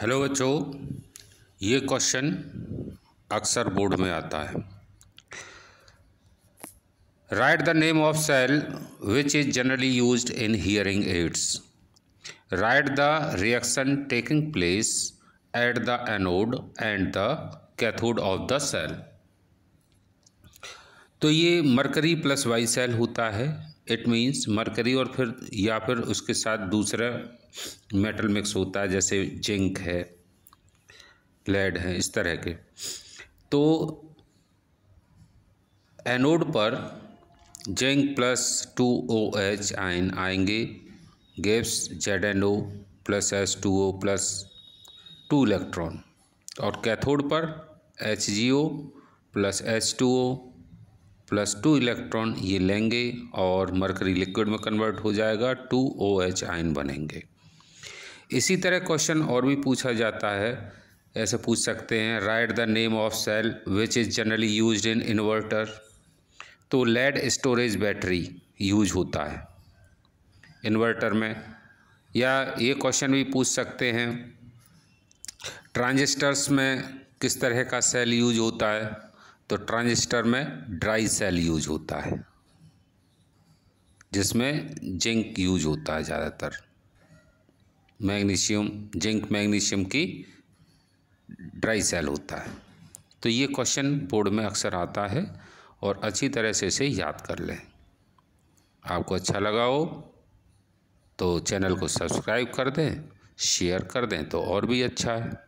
hello बच्चों ये question अक्सर बोर्ड में आता है write the name of cell which is generally use in hearing aids write the reaction taking place at the anode and the cathode of the cell तो ये mercury plus Y cell होता है it means mercury और फिर या फिर उसके साथ दूसरा मेटल मिक्स होता है जैसे जिंक है लेड है इस तरह के तो एनोड पर zinc plus two O H ion आएंगे gives Z N O plus S two O plus two electron और कैथोड पर H G O plus H two O plus two electron ये लेंगे और मरकरी लिक्विड में convert हो जाएगा to O H ion बनेंगे इसी तरह क्वेश्चन और भी पूछा जाता है ऐसे पूछ सकते हैं write the name of cell which is generally use in inverter तो लेड स्टोरेज बैटरी यूज होता है इन्वर्टर में या ये क्वेश्चन भी पूछ सकते हैं ट्रांजिस्टर्स में किस तरह का सेल यूज होता है तो ट्रांजिस्टर में ड्राई सेल यूज होता है जिसमें जिंक यूज होता है ज़्यादातर मैग्नीशियम जिंक मैग्नीशियम की ड्राई सेल होता है तो ये क्वेश्चन बोर्ड में अक्सर आता है और अच्छी तरह से इसे याद कर लें आपको अच्छा लगा हो तो चैनल को सब्सक्राइब कर दें शेयर कर दें तो और भी अच्छा है